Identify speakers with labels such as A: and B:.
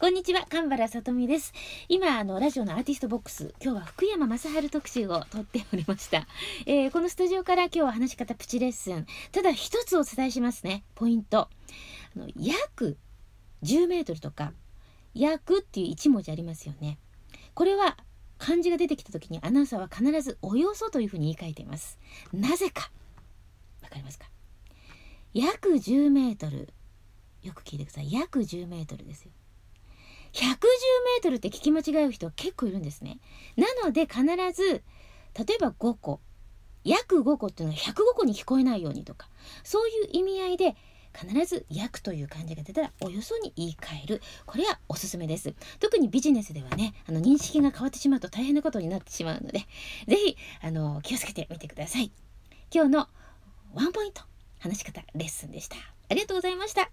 A: こんにちは、神原さとみです。今、あの、ラジオのアーティストボックス、今日は福山雅治特集を撮っておりました。えー、このスタジオから今日は話し方プチレッスン。ただ一つお伝えしますね、ポイント。あの約10メートルとか、約っていう1文字ありますよね。これは漢字が出てきた時にアナウンサーは必ずおよそというふうに言い換えています。なぜか。わかりますか約10メートル。よく聞いてください。約10メートルですよ。110メートルって聞き間違う人は結構いるんですね。なので必ず、例えば5個、約5個っていうのは105個に聞こえないようにとか、そういう意味合いで、必ず約という漢字が出たらおよそに言い換える。これはおすすめです。特にビジネスではね、あの認識が変わってしまうと大変なことになってしまうので、是非あの気をつけてみてください。今日のワンポイント話し方レッスンでした。ありがとうございました。